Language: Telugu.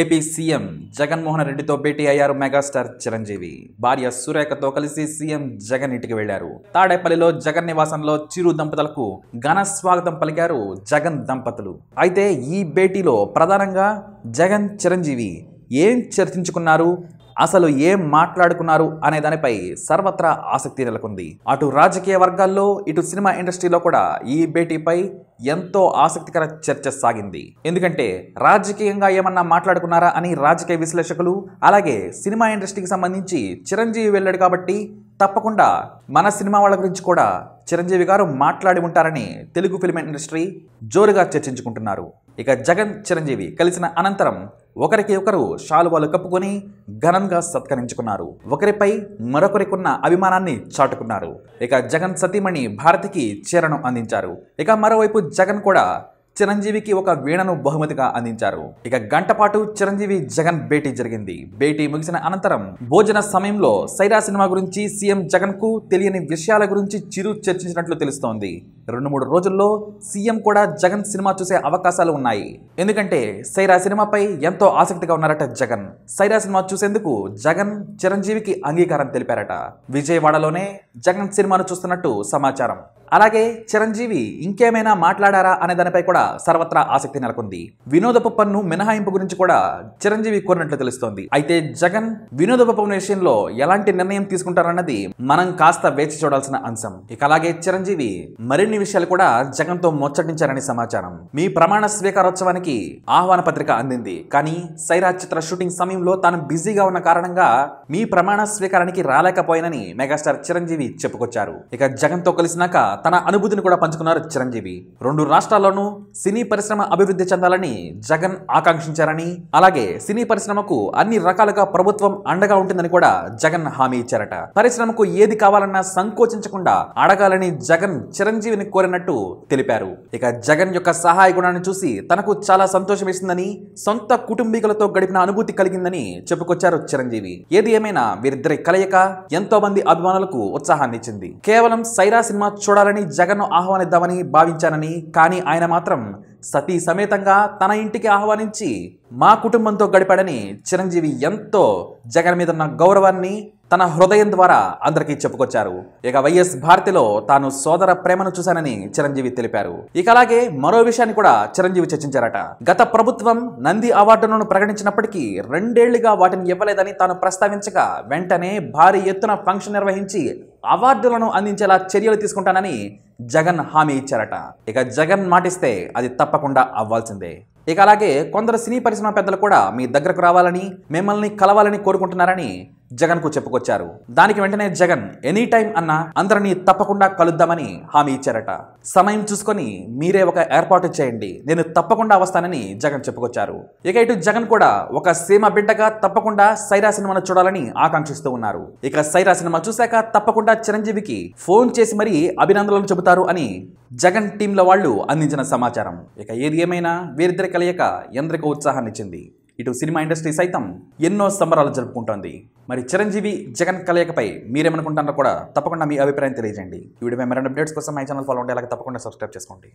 ఏపీ సీఎం జగన్మోహన్ రెడ్డితో భేటీ అయ్యారు మెగాస్టార్ చిరంజీవి భార్య సురేఖతో కలిసి సీఎం జగన్ ఇంటికి వెళ్లారు తాడేపల్లిలో జగన్ నివాసంలో చిరు దంపతులకు ఘన స్వాగతం పలికారు జగన్ దంపతులు అయితే ఈ భేటీలో ప్రధానంగా జగన్ చిరంజీవి ఏం చర్చించుకున్నారు అసలు ఏం మాట్లాడుకున్నారు అనే దానిపై సర్వత్రా ఆసక్తి నెలకొంది అటు రాజకీయ వర్గాల్లో ఇటు సినిమా ఇండస్ట్రీలో కూడా ఈ భేటీపై ఎంతో ఆసక్తికర చర్చ సాగింది ఎందుకంటే రాజకీయంగా ఏమన్నా మాట్లాడుకున్నారా అని రాజకీయ విశ్లేషకులు అలాగే సినిమా ఇండస్ట్రీకి సంబంధించి చిరంజీవి వెళ్ళాడు కాబట్టి తప్పకుండా మన సినిమా వాళ్ళ గురించి కూడా చిరంజీవి గారు మాట్లాడి ఉంటారని తెలుగు ఫిల్మ్ ఇండస్ట్రీ జోరుగా చర్చించుకుంటున్నారు ఇక జగన్ చిరంజీవి కలిసిన అనంతరం ఒకరికి ఒకరు శాలువాలు కప్పుకొని ఘనంగా సత్కరించుకున్నారు ఒకరిపై మరొకరికున్న అభిమానాన్ని చాటుకున్నారు ఇక జగన్ సతీమణి భారతికి చీరను అందించారు ఇక మరోవైపు జగన్ కూడా చిరంజీవికి ఒక వీణను బహుమతిగా అందించారు ఇక గంటపాటు చిరంజీవి జగన్ భేటీ జరిగింది భేటీ ముగిసిన అనంతరం భోజన సమయంలో సైరా సినిమా గురించి సీఎం జగన్ కు తెలియని విషయాల గురించి చిరు చర్చించినట్లు తెలుస్తోంది రెండు మూడు రోజుల్లో సీఎం కూడా జగన్ సినిమా చూసే అవకాశాలు ఉన్నాయి ఎందుకంటే సైరా సినిమాపై ఎంతో ఆసక్తిగా ఉన్నారట జగన్ సైరా సినిమా చూసేందుకు జగన్ చిరంజీవికి అంగీకారం తెలిపారట విజయవాడలోనే జగన్ సినిమాను చూస్తున్నట్టు సమాచారం అలాగే చిరంజీవి ఇంకేమైనా మాట్లాడారా అనే దానిపై కూడా సర్వత్రా ఆసక్తి నెలకొంది వినోదపు పన్ను మినహాయింపు గురించి కూడా చిరంజీవి కోరినట్లు తెలుస్తోంది అయితే జగన్ వినోదపు పన్ను విషయంలో ఎలాంటి నిర్ణయం తీసుకుంటారన్నది మనం కాస్త వేచి చూడాల్సిన అంశం ఇక అలాగే చిరంజీవి మరిన్ని విషయాలు కూడా జగన్తో ముచ్చటించారని సమాచారం మీ ప్రమాణ స్వీకారోత్సవానికి ఆహ్వాన పత్రిక అందింది కానీ సైరా చిత్ర షూటింగ్ సమయంలో తాను బిజీగా ఉన్న కారణంగా మీ ప్రమాణ స్వీకారానికి రాలేకపోయినని మెగాస్టార్ చిరంజీవి చెప్పుకొచ్చారు ఇక జగన్తో కలిసినాక తన అనుభూతిని కూడా పంచుకున్నారు చిరంజీవి రెండు రాష్ట్రాల్లోనూ సినీ పరిశ్రమ అభివృద్ధి చెందాలని జగన్ ఆకాంక్షించారని అలాగే సినీ పరిశ్రమకు అన్ని రకాలుగా ప్రభుత్వం అండగా ఉంటుందని కూడా జగన్ హామీ ఇచ్చారట పరిశ్రమకు ఏది కావాలన్నా సంకోచించకుండా అడగాలని జగన్ చిరంజీవిని కోరినట్టు తెలిపారు ఇక జగన్ యొక్క సహాయ గుణాన్ని చూసి తనకు చాలా సంతోషం ఇస్తుందని సొంత కుటుంబీకులతో గడిపిన అనుభూతి కలిగిందని చెప్పుకొచ్చారు చిరంజీవి ఏది ఏమైనా వీరిద్దరి కలయిక ఎంతో మంది అభిమానులకు ఉత్సాహాన్నిచ్చింది కేవలం సైరా సినిమా చూడాలని చేయాలని జగన్ను ఆహ్వానిద్దామని భావించానని కానీ ఆయన మాత్రం సతీ సమేతంగా తన ఇంటికి ఆహ్వానించి మా కుటుంబంతో గడిపాడని చిరంజీవి ఎంతో జగన్ మీద ఉన్న గౌరవాన్ని తన హృదయం ద్వారా అందరికీ చెప్పుకొచ్చారు ఇక వైఎస్ భారతిలో తాను సోదర ప్రేమను చూశానని చిరంజీవి తెలిపారు ఇక అలాగే మరో విషయాన్ని కూడా చిరంజీవి చర్చించారట గత ప్రభుత్వం నంది అవార్డులను ప్రకటించినప్పటికీ రెండేళ్లుగా వాటిని ఇవ్వలేదని తాను ప్రస్తావించగా వెంటనే భారీ ఎత్తున ఫంక్షన్ నిర్వహించి అవార్డులను అందించేలా చర్యలు తీసుకుంటానని జగన్ హామీ ఇచ్చారట ఇక జగన్ మాటిస్తే అది తప్పకుండా అవ్వాల్సిందే ఇక అలాగే కొందరు సినీ పరిశ్రమ పెద్దలు కూడా మీ దగ్గరకు రావాలని మిమ్మల్ని కలవాలని కోరుకుంటున్నారని జగన్కు చెప్పుకొచ్చారు దానికి వెంటనే జగన్ ఎనీ టైం అన్న అందరినీ తప్పకుండా కలుద్దామని హామీ ఇచ్చారట సమయం చూసుకొని మీరే ఒక ఏర్పాటు చేయండి నేను తప్పకుండా వస్తానని జగన్ చెప్పుకొచ్చారు ఇక ఇటు జగన్ కూడా ఒక సీమ బిడ్డగా తప్పకుండా సైరా సినిమాను చూడాలని ఆకాంక్షిస్తూ ఉన్నారు ఇక సైరా సినిమా చూశాక తప్పకుండా చిరంజీవికి ఫోన్ చేసి మరీ అభినందనలు చెబుతారు అని జగన్ టీంల వాళ్ళు అందించిన సమాచారం ఇక ఏది ఏమైనా వీరిద్దరి కలయిక ఎందరికో ఉత్సాహాన్నిచ్చింది ఇటు సినిమా ఇండస్ట్రీ సైతం ఎన్నో సంబరాలు జరుపుకుంటోంది మరి చిరంజీవి జగన్ కలయికపై మీరేమనుకుంటారో కూడా తప్పకుండా మీ అభిప్రాయం తెలియజేయండి ఈ వీడియో మరిన్ని అప్డేట్స్ కోసం మై ఛానల్ ఫాలో ఉండే అలాగే తప్పకుండా సబ్స్క్రైబ్ చేసుకోండి